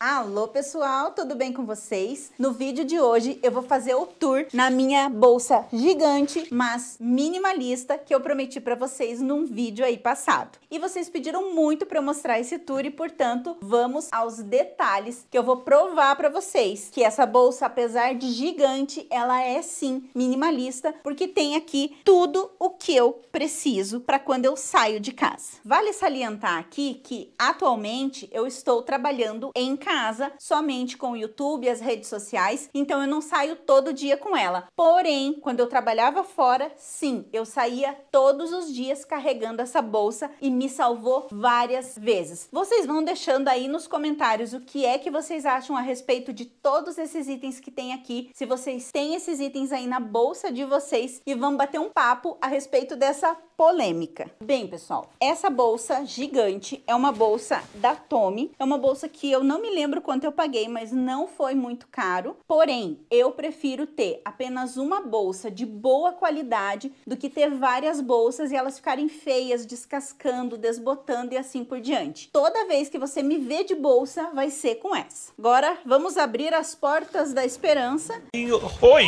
Alô pessoal, tudo bem com vocês? No vídeo de hoje eu vou fazer o tour na minha bolsa gigante, mas minimalista, que eu prometi para vocês num vídeo aí passado. E vocês pediram muito para eu mostrar esse tour e, portanto, vamos aos detalhes que eu vou provar para vocês que essa bolsa, apesar de gigante, ela é sim minimalista, porque tem aqui tudo o que eu preciso para quando eu saio de casa. Vale salientar aqui que atualmente eu estou trabalhando em casa casa somente com o YouTube e as redes sociais, então eu não saio todo dia com ela. Porém, quando eu trabalhava fora, sim, eu saía todos os dias carregando essa bolsa e me salvou várias vezes. Vocês vão deixando aí nos comentários o que é que vocês acham a respeito de todos esses itens que tem aqui, se vocês têm esses itens aí na bolsa de vocês e vamos bater um papo a respeito dessa polêmica. Bem, pessoal, essa bolsa gigante é uma bolsa da Tommy. É uma bolsa que eu não me lembro quanto eu paguei, mas não foi muito caro. Porém, eu prefiro ter apenas uma bolsa de boa qualidade do que ter várias bolsas e elas ficarem feias, descascando, desbotando e assim por diante. Toda vez que você me vê de bolsa, vai ser com essa. Agora, vamos abrir as portas da esperança. Oi!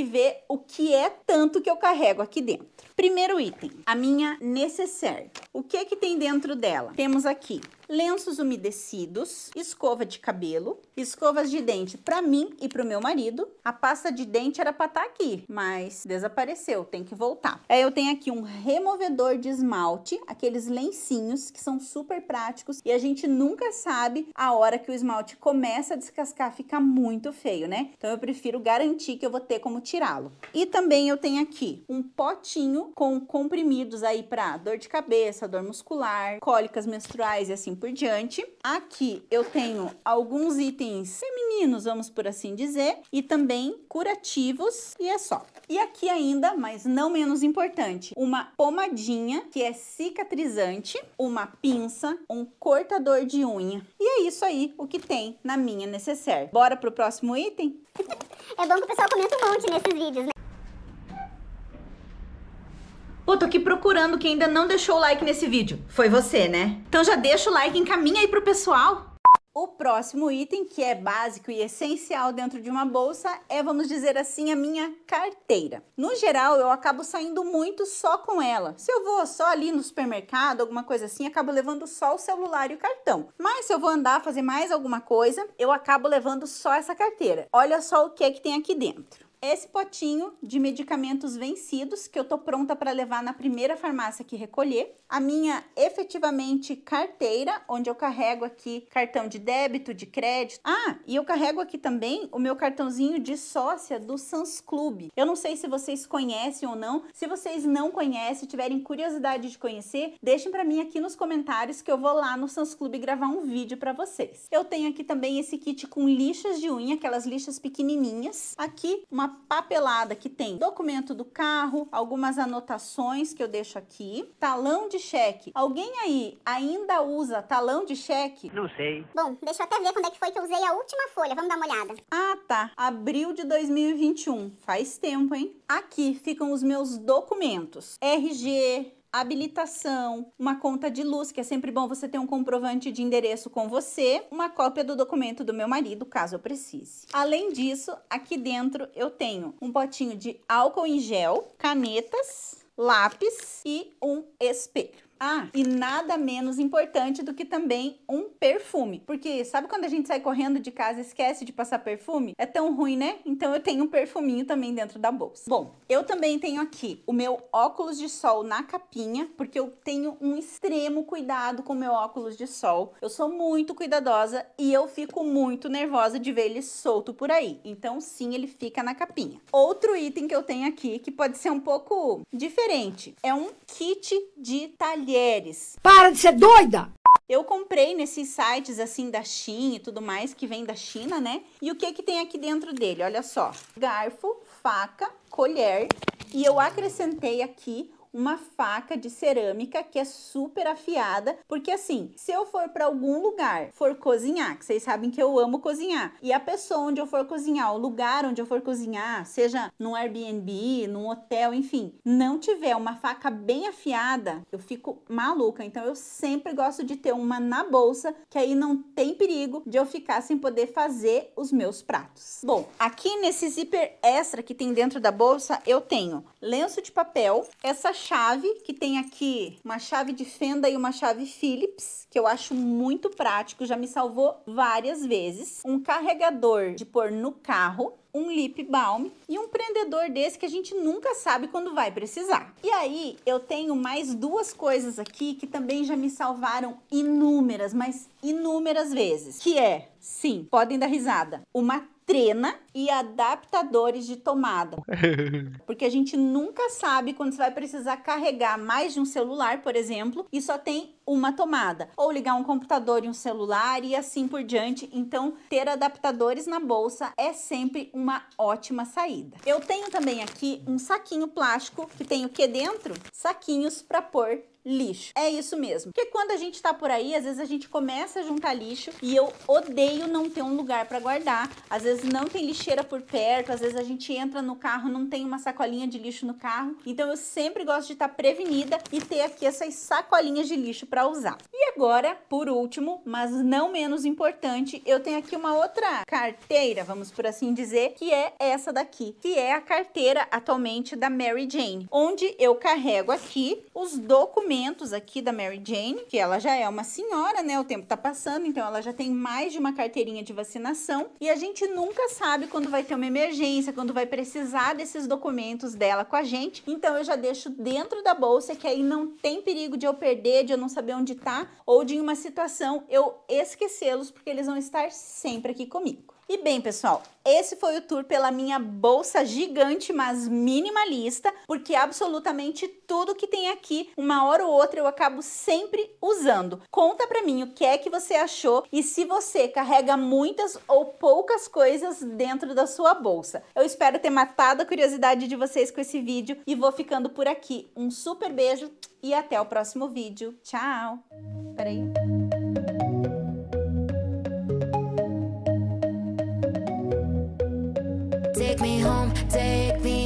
e ver o que é tanto que eu carrego aqui dentro. Primeiro item, a minha necessaire. O que é que tem dentro dela? Temos aqui lenços umedecidos, escova de cabelo, escovas de dente para mim e para o meu marido. A pasta de dente era para estar tá aqui, mas desapareceu, tem que voltar. Aí é, eu tenho aqui um removedor de esmalte, aqueles lencinhos que são super práticos e a gente nunca sabe a hora que o esmalte começa a descascar, fica muito feio, né? Então eu prefiro garantir que eu vou ter como tirá-lo. E também eu tenho aqui um potinho com comprimidos aí para dor de cabeça, dor muscular, cólicas menstruais e assim por diante. Aqui eu tenho alguns itens femininos, vamos por assim dizer, e também curativos, e é só. E aqui ainda, mas não menos importante, uma pomadinha que é cicatrizante, uma pinça, um cortador de unha. E é isso aí o que tem na minha necessaire. Bora pro próximo item? é bom que o pessoal comenta um monte nesses vídeos, né? Pô, tô aqui procurando quem ainda não deixou o like nesse vídeo. Foi você, né? Então já deixa o like e encaminha aí pro pessoal. O próximo item que é básico e essencial dentro de uma bolsa é, vamos dizer assim, a minha carteira. No geral, eu acabo saindo muito só com ela. Se eu vou só ali no supermercado, alguma coisa assim, acabo levando só o celular e o cartão. Mas se eu vou andar, fazer mais alguma coisa, eu acabo levando só essa carteira. Olha só o que é que tem aqui dentro esse potinho de medicamentos vencidos que eu tô pronta para levar na primeira farmácia que recolher, a minha efetivamente carteira, onde eu carrego aqui cartão de débito, de crédito. Ah, e eu carrego aqui também o meu cartãozinho de sócia do Sans Club. Eu não sei se vocês conhecem ou não. Se vocês não conhecem, tiverem curiosidade de conhecer, deixem para mim aqui nos comentários que eu vou lá no Sans Club gravar um vídeo para vocês. Eu tenho aqui também esse kit com lixas de unha, aquelas lixas pequenininhas. Aqui uma papelada que tem documento do carro, algumas anotações que eu deixo aqui, talão de cheque. Alguém aí ainda usa talão de cheque? Não sei. Bom, deixa eu até ver quando é que foi que eu usei a última folha, vamos dar uma olhada. Ah, tá. Abril de 2021. Faz tempo, hein? Aqui ficam os meus documentos. RG, habilitação, uma conta de luz, que é sempre bom você ter um comprovante de endereço com você, uma cópia do documento do meu marido, caso eu precise. Além disso, aqui dentro eu tenho um potinho de álcool em gel, canetas, lápis e um espelho. Ah, e nada menos importante do que também um perfume. Porque sabe quando a gente sai correndo de casa e esquece de passar perfume? É tão ruim, né? Então eu tenho um perfuminho também dentro da bolsa. Bom, eu também tenho aqui o meu óculos de sol na capinha, porque eu tenho um extremo cuidado com o meu óculos de sol. Eu sou muito cuidadosa e eu fico muito nervosa de ver ele solto por aí. Então sim, ele fica na capinha. Outro item que eu tenho aqui, que pode ser um pouco diferente, é um kit de talher mulheres. Para de ser doida! Eu comprei nesses sites assim da Shein e tudo mais que vem da China, né? E o que que tem aqui dentro dele? Olha só. Garfo, faca, colher e eu acrescentei aqui uma faca de cerâmica que é super afiada, porque assim, se eu for para algum lugar, for cozinhar, que vocês sabem que eu amo cozinhar, e a pessoa onde eu for cozinhar, o lugar onde eu for cozinhar, seja num Airbnb, num hotel, enfim, não tiver uma faca bem afiada, eu fico maluca. Então eu sempre gosto de ter uma na bolsa, que aí não tem perigo de eu ficar sem poder fazer os meus pratos. Bom, aqui nesse zíper extra que tem dentro da bolsa, eu tenho lenço de papel, essa chave, que tem aqui uma chave de fenda e uma chave Phillips, que eu acho muito prático, já me salvou várias vezes. Um carregador de pôr no carro, um lip balm e um prendedor desse que a gente nunca sabe quando vai precisar. E aí eu tenho mais duas coisas aqui que também já me salvaram inúmeras, mas inúmeras vezes, que é, sim, podem dar risada, uma trena e adaptadores de tomada. Porque a gente nunca sabe quando você vai precisar carregar mais de um celular, por exemplo, e só tem uma tomada, ou ligar um computador e um celular e assim por diante. Então, ter adaptadores na bolsa é sempre uma ótima saída. Eu tenho também aqui um saquinho plástico que tem o que dentro? Saquinhos para pôr lixo. É isso mesmo. Porque quando a gente tá por aí, às vezes a gente começa a juntar lixo e eu odeio não ter um lugar para guardar. Às vezes não tem lixeira por perto, às vezes a gente entra no carro, não tem uma sacolinha de lixo no carro. Então eu sempre gosto de estar tá prevenida e ter aqui essas sacolinhas de lixo para usar. E agora, por último, mas não menos importante, eu tenho aqui uma outra carteira, vamos por assim dizer, que é essa daqui, que é a carteira atualmente da Mary Jane, onde eu carrego aqui os documentos documentos aqui da Mary Jane, que ela já é uma senhora, né? O tempo tá passando, então ela já tem mais de uma carteirinha de vacinação e a gente nunca sabe quando vai ter uma emergência, quando vai precisar desses documentos dela com a gente. Então eu já deixo dentro da bolsa que aí não tem perigo de eu perder, de eu não saber onde tá ou de em uma situação eu esquecê-los porque eles vão estar sempre aqui comigo. E bem, pessoal, esse foi o tour pela minha bolsa gigante, mas minimalista, porque absolutamente tudo que tem aqui, uma hora ou outra, eu acabo sempre usando. Conta pra mim o que é que você achou e se você carrega muitas ou poucas coisas dentro da sua bolsa. Eu espero ter matado a curiosidade de vocês com esse vídeo e vou ficando por aqui. Um super beijo e até o próximo vídeo. Tchau! Peraí. Take me home, take me